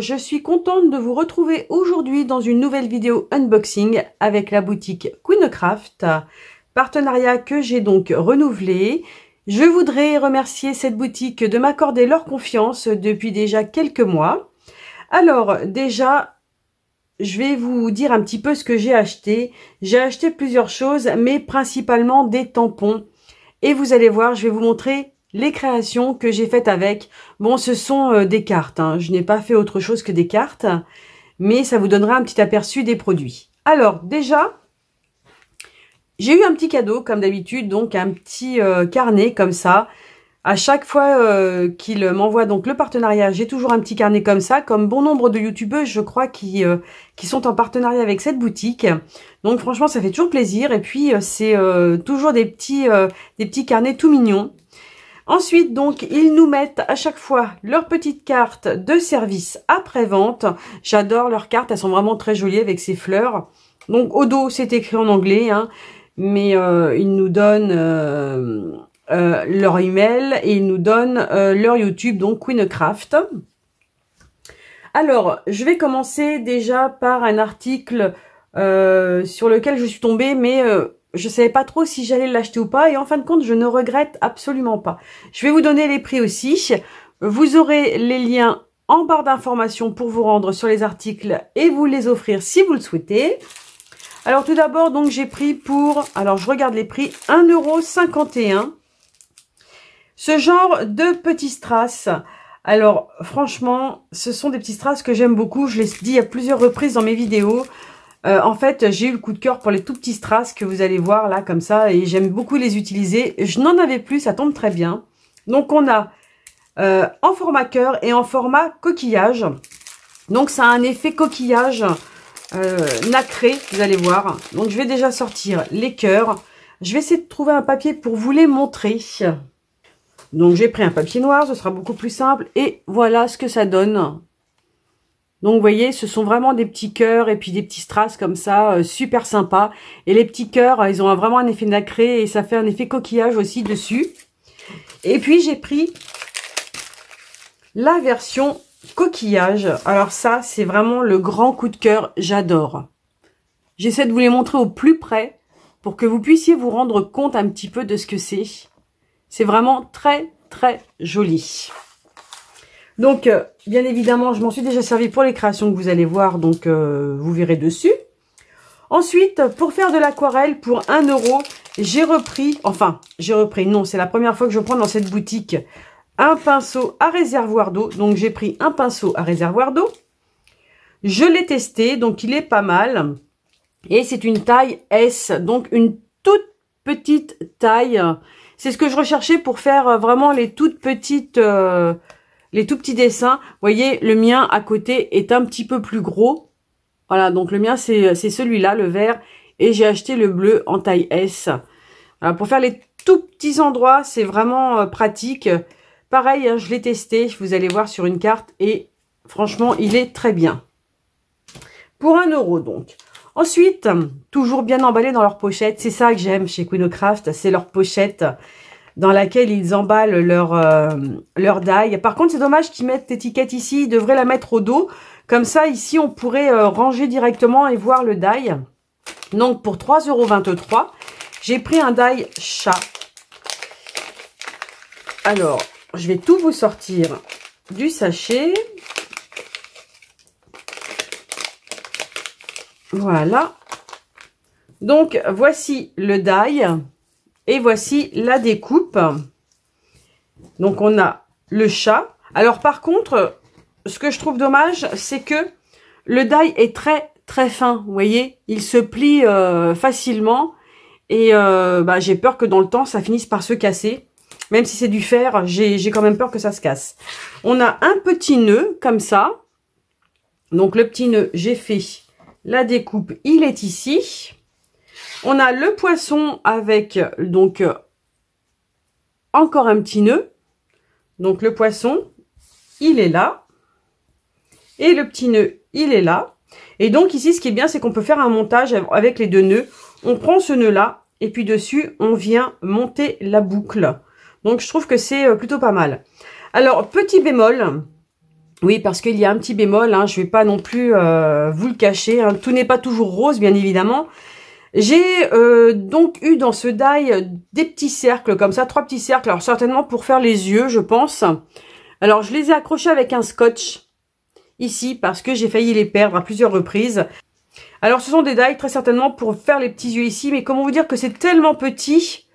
je suis contente de vous retrouver aujourd'hui dans une nouvelle vidéo unboxing avec la boutique Queencraft, partenariat que j'ai donc renouvelé. Je voudrais remercier cette boutique de m'accorder leur confiance depuis déjà quelques mois. Alors déjà, je vais vous dire un petit peu ce que j'ai acheté. J'ai acheté plusieurs choses, mais principalement des tampons. Et vous allez voir, je vais vous montrer les créations que j'ai faites avec. Bon, ce sont euh, des cartes. Hein. Je n'ai pas fait autre chose que des cartes. Mais ça vous donnera un petit aperçu des produits. Alors, déjà, j'ai eu un petit cadeau, comme d'habitude. Donc, un petit euh, carnet comme ça. À chaque fois euh, qu'il m'envoie donc le partenariat, j'ai toujours un petit carnet comme ça, comme bon nombre de youtubeuses, je crois, qui, qui sont en partenariat avec cette boutique. Donc franchement, ça fait toujours plaisir. Et puis, c'est toujours des petits, des petits carnets tout mignons. Ensuite, donc, ils nous mettent à chaque fois leur petite carte de service après-vente. J'adore leurs cartes, elles sont vraiment très jolies avec ces fleurs. Donc, au dos, c'est écrit en anglais, hein, mais euh, ils nous donnent... Euh, euh, leur email et ils nous donnent euh, leur YouTube, donc Queencraft. Alors, je vais commencer déjà par un article sur lequel je suis tombée, mais je savais pas trop si j'allais l'acheter ou pas et en fin de compte je ne regrette absolument pas. Je vais vous donner les prix aussi. Vous aurez les liens en barre d'informations pour vous rendre sur les articles et vous les offrir si vous le souhaitez. Alors tout d'abord donc j'ai pris pour, alors je regarde les prix, 1,51€. Ce genre de petits strass. Alors franchement ce sont des petits strass que j'aime beaucoup, je les dis à plusieurs reprises dans mes vidéos. Euh, en fait, j'ai eu le coup de cœur pour les tout petits strass que vous allez voir là, comme ça. Et j'aime beaucoup les utiliser. Je n'en avais plus, ça tombe très bien. Donc, on a euh, en format cœur et en format coquillage. Donc, ça a un effet coquillage euh, nacré, vous allez voir. Donc, je vais déjà sortir les cœurs. Je vais essayer de trouver un papier pour vous les montrer. Donc, j'ai pris un papier noir, ce sera beaucoup plus simple. Et voilà ce que ça donne. Donc vous voyez, ce sont vraiment des petits cœurs et puis des petits strass comme ça, euh, super sympa. Et les petits cœurs, euh, ils ont vraiment un effet nacré et ça fait un effet coquillage aussi dessus. Et puis j'ai pris la version coquillage. Alors ça, c'est vraiment le grand coup de cœur, j'adore. J'essaie de vous les montrer au plus près pour que vous puissiez vous rendre compte un petit peu de ce que c'est. C'est vraiment très très joli. Donc, euh, bien évidemment, je m'en suis déjà servi pour les créations que vous allez voir, donc euh, vous verrez dessus. Ensuite, pour faire de l'aquarelle, pour 1 euro, j'ai repris, enfin, j'ai repris, non, c'est la première fois que je prends dans cette boutique, un pinceau à réservoir d'eau. Donc, j'ai pris un pinceau à réservoir d'eau. Je l'ai testé, donc il est pas mal. Et c'est une taille S, donc une toute petite taille. C'est ce que je recherchais pour faire euh, vraiment les toutes petites les tout petits dessins, vous voyez, le mien à côté est un petit peu plus gros. Voilà, donc le mien, c'est celui-là, le vert. Et j'ai acheté le bleu en taille S. Voilà, pour faire les tout petits endroits, c'est vraiment euh, pratique. Pareil, hein, je l'ai testé, vous allez voir sur une carte. Et franchement, il est très bien. Pour un euro, donc. Ensuite, toujours bien emballé dans leur pochette. C'est ça que j'aime chez Craft, c'est leur pochette dans laquelle ils emballent leur, euh, leur die. Par contre, c'est dommage qu'ils mettent l'étiquette ici. Ils devraient la mettre au dos. Comme ça, ici, on pourrait euh, ranger directement et voir le die. Donc, pour euros, j'ai pris un die chat. Alors, je vais tout vous sortir du sachet. Voilà. Donc, voici le die. Et voici la découpe. Donc, on a le chat. Alors, par contre, ce que je trouve dommage, c'est que le die est très, très fin. Vous voyez, il se plie euh, facilement. Et euh, bah, j'ai peur que dans le temps, ça finisse par se casser. Même si c'est du fer, j'ai quand même peur que ça se casse. On a un petit nœud, comme ça. Donc, le petit nœud, j'ai fait la découpe. Il est ici. On a le poisson avec donc euh, encore un petit nœud. Donc le poisson, il est là. Et le petit nœud, il est là. Et donc ici, ce qui est bien, c'est qu'on peut faire un montage avec les deux nœuds. On prend ce nœud-là et puis dessus, on vient monter la boucle. Donc je trouve que c'est euh, plutôt pas mal. Alors, petit bémol. Oui, parce qu'il y a un petit bémol, hein, je ne vais pas non plus euh, vous le cacher. Hein. Tout n'est pas toujours rose, bien évidemment. J'ai euh, donc eu dans ce die euh, des petits cercles comme ça, trois petits cercles. Alors certainement pour faire les yeux, je pense. Alors je les ai accrochés avec un scotch ici parce que j'ai failli les perdre à plusieurs reprises. Alors ce sont des dies très certainement pour faire les petits yeux ici, mais comment vous dire que c'est tellement petit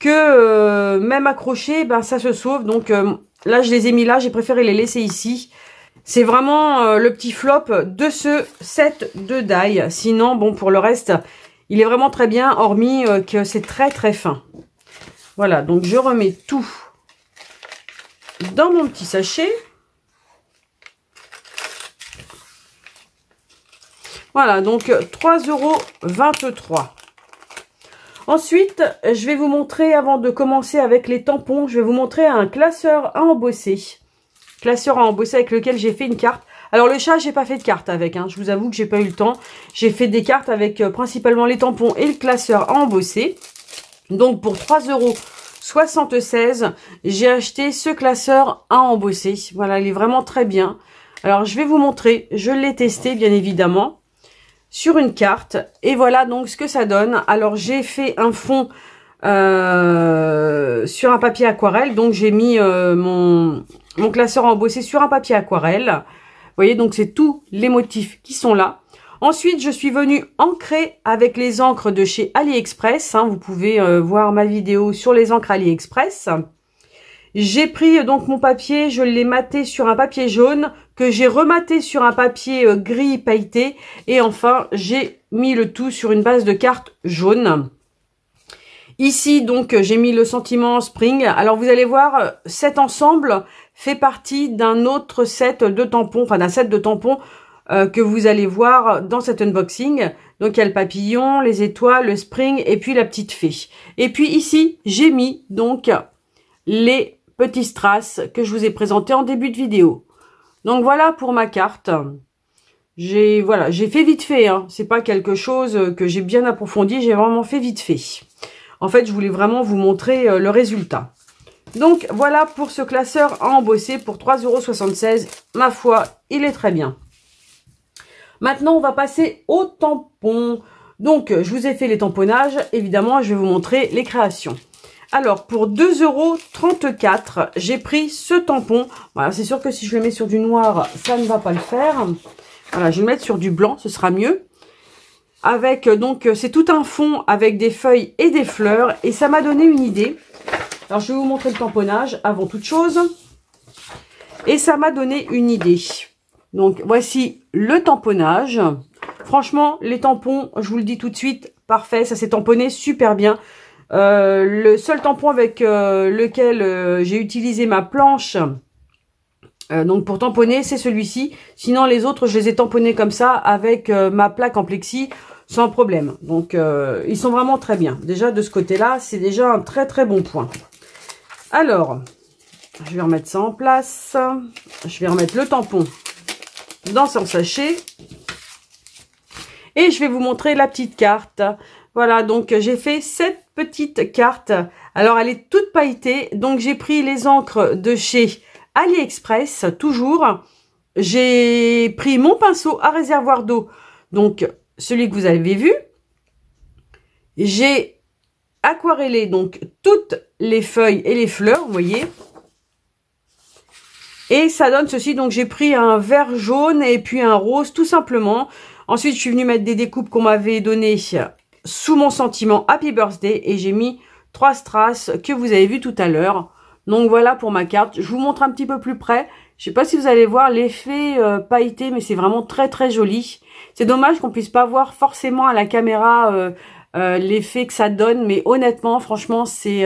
que euh, même accroché, ben ça se sauve. Donc là je les ai mis là, j'ai préféré les laisser ici. C'est vraiment le petit flop de ce set de die. Sinon, bon, pour le reste, il est vraiment très bien, hormis euh, que c'est très très fin. Voilà, donc je remets tout dans mon petit sachet. Voilà, donc 3,23 euros. Ensuite, je vais vous montrer, avant de commencer avec les tampons, je vais vous montrer un classeur à embosser. Classeur à embosser avec lequel j'ai fait une carte. Alors le chat, j'ai pas fait de carte avec, hein. je vous avoue que j'ai pas eu le temps. J'ai fait des cartes avec euh, principalement les tampons et le classeur à embosser. Donc pour 3,76€, euros j'ai acheté ce classeur à embosser. Voilà, il est vraiment très bien. Alors, je vais vous montrer. Je l'ai testé, bien évidemment, sur une carte. Et voilà donc ce que ça donne. Alors, j'ai fait un fond euh, sur un papier aquarelle. Donc, j'ai mis euh, mon, mon classeur à embosser sur un papier aquarelle voyez, donc c'est tous les motifs qui sont là. Ensuite, je suis venue ancrer avec les encres de chez AliExpress. Hein, vous pouvez euh, voir ma vidéo sur les encres AliExpress. J'ai pris euh, donc mon papier, je l'ai maté sur un papier jaune, que j'ai rematé sur un papier euh, gris pailleté. Et enfin, j'ai mis le tout sur une base de carte jaune. Ici, donc, j'ai mis le sentiment spring. Alors, vous allez voir, cet ensemble fait partie d'un autre set de tampons, enfin d'un set de tampons euh, que vous allez voir dans cet unboxing. Donc, il y a le papillon, les étoiles, le spring et puis la petite fée. Et puis ici, j'ai mis donc les petits strass que je vous ai présentés en début de vidéo. Donc, voilà pour ma carte j'ai voilà, j'ai fait vite fait. Hein. C'est pas quelque chose que j'ai bien approfondi. J'ai vraiment fait vite fait. En fait, je voulais vraiment vous montrer euh, le résultat. Donc, voilà pour ce classeur à embosser pour 3,76€. Ma foi, il est très bien. Maintenant, on va passer au tampon. Donc, je vous ai fait les tamponnages. Évidemment, je vais vous montrer les créations. Alors, pour 2,34€, j'ai pris ce tampon. Voilà, c'est sûr que si je le mets sur du noir, ça ne va pas le faire. Voilà, je vais le mettre sur du blanc, ce sera mieux avec euh, donc euh, c'est tout un fond avec des feuilles et des fleurs et ça m'a donné une idée. Alors je vais vous montrer le tamponnage avant toute chose et ça m'a donné une idée. Donc voici le tamponnage. Franchement les tampons, je vous le dis tout de suite, parfait, ça s'est tamponné super bien. Euh, le seul tampon avec lequel j'ai utilisé ma planche, euh, donc pour tamponner, c'est celui-ci. Sinon, les autres, je les ai tamponnés comme ça avec euh, ma plaque en plexi sans problème. Donc, euh, ils sont vraiment très bien. Déjà, de ce côté-là, c'est déjà un très très bon point. Alors, je vais remettre ça en place. Je vais remettre le tampon dans son sachet. Et je vais vous montrer la petite carte. Voilà, donc j'ai fait cette petite carte. Alors, elle est toute pailletée. Donc, j'ai pris les encres de chez AliExpress, toujours, j'ai pris mon pinceau à réservoir d'eau, donc celui que vous avez vu. J'ai aquarellé donc toutes les feuilles et les fleurs, vous voyez. Et ça donne ceci, donc j'ai pris un vert jaune et puis un rose tout simplement. Ensuite, je suis venue mettre des découpes qu'on m'avait données sous mon sentiment Happy Birthday et j'ai mis trois strass que vous avez vu tout à l'heure. Donc voilà pour ma carte. Je vous montre un petit peu plus près. Je sais pas si vous allez voir l'effet euh, pailleté, mais c'est vraiment très très joli. C'est dommage qu'on puisse pas voir forcément à la caméra euh, euh, l'effet que ça donne, mais honnêtement, franchement, c'est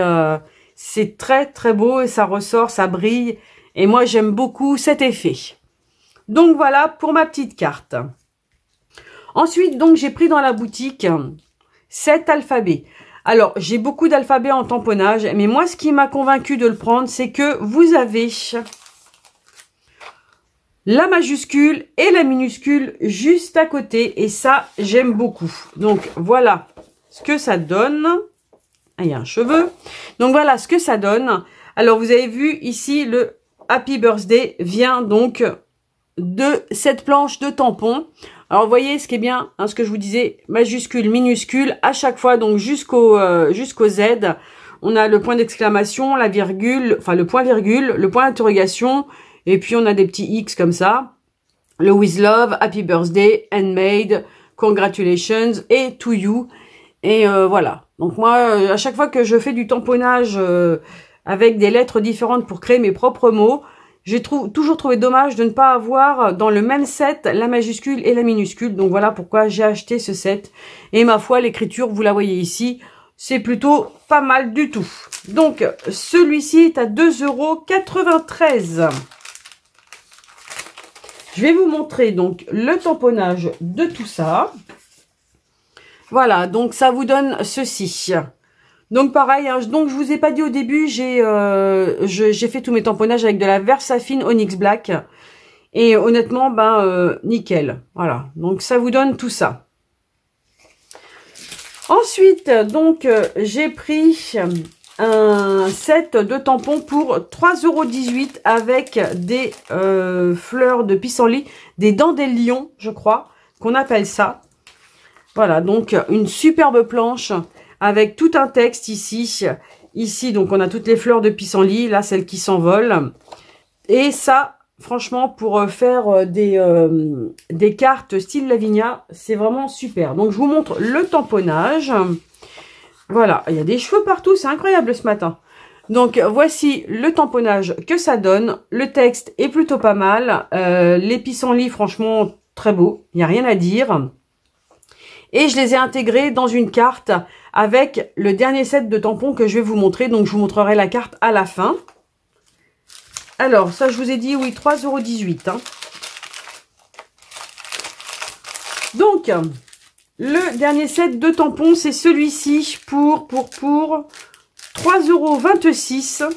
c'est très très beau et ça ressort, ça brille. Et moi, j'aime beaucoup cet effet. Donc voilà pour ma petite carte. Ensuite, donc j'ai pris dans la boutique cet alphabet. Alors, j'ai beaucoup d'alphabets en tamponnage, mais moi, ce qui m'a convaincu de le prendre, c'est que vous avez la majuscule et la minuscule juste à côté. Et ça, j'aime beaucoup. Donc, voilà ce que ça donne. Ah, il y a un cheveu. Donc, voilà ce que ça donne. Alors, vous avez vu ici, le Happy Birthday vient donc de cette planche de tampons. Alors vous voyez ce qui est bien, hein, ce que je vous disais, majuscule, minuscule, à chaque fois, donc jusqu'au euh, jusqu'au Z, on a le point d'exclamation, la virgule, enfin le point virgule, le point d'interrogation, et puis on a des petits X comme ça. Le with love, happy birthday, handmade, congratulations et to you. Et euh, voilà. Donc moi, euh, à chaque fois que je fais du tamponnage avec des lettres différentes pour créer mes propres mots, j'ai toujours trouvé dommage de ne pas avoir euh, dans le même set la majuscule et la minuscule. Donc voilà pourquoi j'ai acheté ce set. Et ma foi, l'écriture, vous la voyez ici, c'est plutôt pas mal du tout. Donc celui-ci est à euros. Je vais vous montrer donc le tamponnage de tout ça. Voilà, donc ça vous donne ceci. Donc pareil, hein, donc je vous ai pas dit au début, j'ai euh, fait tous mes tamponnages avec de la Versafine Onyx Black. Et honnêtement, ben euh, nickel. Voilà, donc ça vous donne tout ça. Ensuite, donc euh, j'ai pris un set de tampons pour 3,18€ avec des euh, fleurs de pissenlit, des dents des lions, je crois, qu'on appelle ça. Voilà, donc une superbe planche avec tout un texte ici. Ici, donc, on a toutes les fleurs de pissenlit. Là, celles qui s'envolent. Et ça, franchement, pour euh, faire euh, des, euh, des cartes style Lavinia, c'est vraiment super. Donc, je vous montre le tamponnage. Voilà, il y a des cheveux partout, c'est incroyable ce matin. Donc, voici le tamponnage que ça donne. Le texte est plutôt pas mal. les pissenlits, franchement, très beau. Il n'y a rien à dire. Et je les ai intégrés dans une carte avec le dernier set de tampons que je vais vous montrer. Donc, je vous montrerai la carte à la fin. Alors, ça, je vous ai dit, oui, 3,18€. Hein. Donc, le dernier set de tampons, c'est celui-ci pour, pour, pour 3,26€.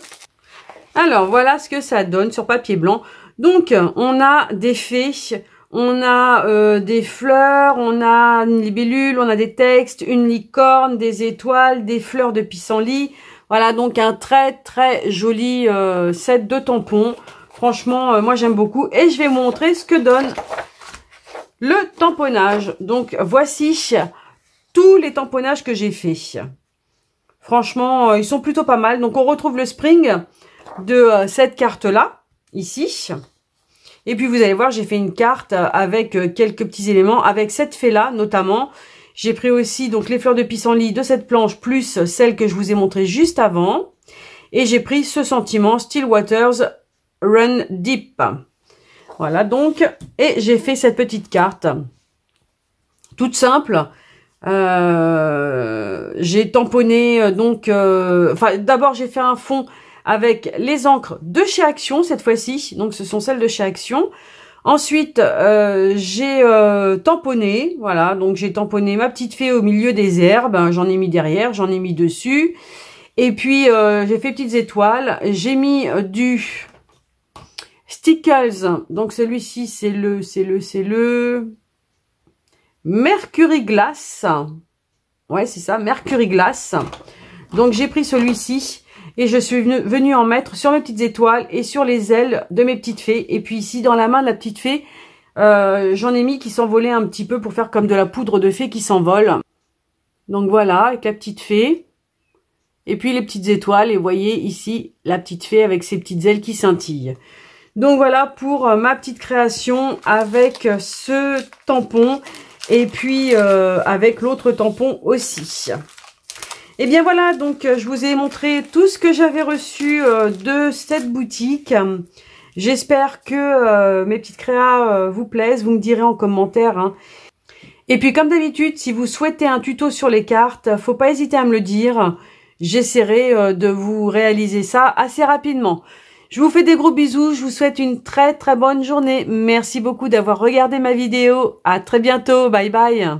Alors, voilà ce que ça donne sur papier blanc. Donc, on a des faits on a euh, des fleurs, on a une libellule, on a des textes, une licorne, des étoiles, des fleurs de pissenlit. Voilà, donc un très très joli euh, set de tampons. Franchement, euh, moi j'aime beaucoup. Et je vais vous montrer ce que donne le tamponnage. Donc voici tous les tamponnages que j'ai faits. Franchement, ils sont plutôt pas mal. Donc on retrouve le spring de cette carte-là, Ici. Et puis vous allez voir, j'ai fait une carte euh, avec euh, quelques petits éléments, avec cette fée-là notamment. J'ai pris aussi donc les fleurs de pissenlit de cette planche, plus celle que je vous ai montrée juste avant. Et j'ai pris ce sentiment, Still Waters Run Deep. Voilà donc, et j'ai fait cette petite carte, toute simple. Euh, j'ai tamponné donc, enfin d'abord j'ai fait un fond avec les encres de chez Action cette fois-ci. Donc ce sont celles de chez Action. Ensuite, euh, j'ai euh, tamponné, voilà, donc j'ai tamponné ma petite fée au milieu des herbes, ben, j'en ai mis derrière, j'en ai mis dessus. Et puis, euh, j'ai fait petites étoiles, j'ai mis du Stickles, donc celui-ci, c'est le, c'est le, c'est le Mercury Glass. Ouais, c'est ça, Mercury Glass. Donc, j'ai pris celui-ci et je suis venue en mettre sur mes petites étoiles et sur les ailes de mes petites fées. Et puis ici, dans la main de la petite fée, euh, j'en ai mis qui s'envolait un petit peu pour faire comme de la poudre de fée qui s'envole. Donc voilà, avec la petite fée. Et puis les petites étoiles. Et vous voyez ici, la petite fée avec ses petites ailes qui scintillent. Donc voilà pour euh, ma petite création avec euh, ce tampon et puis avec l'autre tampon aussi. Et eh bien voilà, donc euh, je vous ai montré tout ce que j'avais reçu euh, de cette boutique. J'espère que euh, mes petites créas vous plaisent, vous me direz en commentaire. Hein. Et puis comme d'habitude, si vous souhaitez un tuto sur les cartes, faut pas hésiter à me le dire. J'essaierai de vous réaliser ça assez rapidement. Je vous fais des gros bisous, je vous souhaite une très très bonne journée. Merci beaucoup d'avoir regardé ma vidéo. À très bientôt, bye bye.